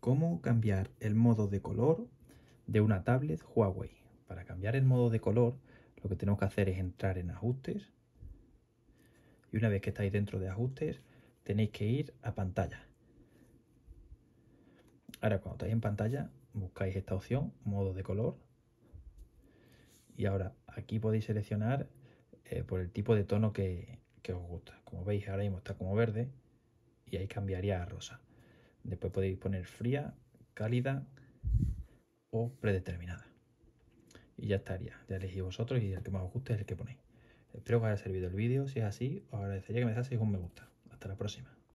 cómo cambiar el modo de color de una tablet Huawei. Para cambiar el modo de color lo que tenemos que hacer es entrar en ajustes y una vez que estáis dentro de ajustes tenéis que ir a pantalla. Ahora cuando estáis en pantalla buscáis esta opción, modo de color. Y ahora aquí podéis seleccionar eh, por el tipo de tono que, que os gusta. Como veis ahora mismo está como verde y ahí cambiaría a rosa. Después podéis poner fría, cálida o predeterminada. Y ya estaría. Ya elegí vosotros y el que más os guste es el que ponéis. Espero que os haya servido el vídeo. Si es así, os agradecería que me dejaseis un me gusta. Hasta la próxima.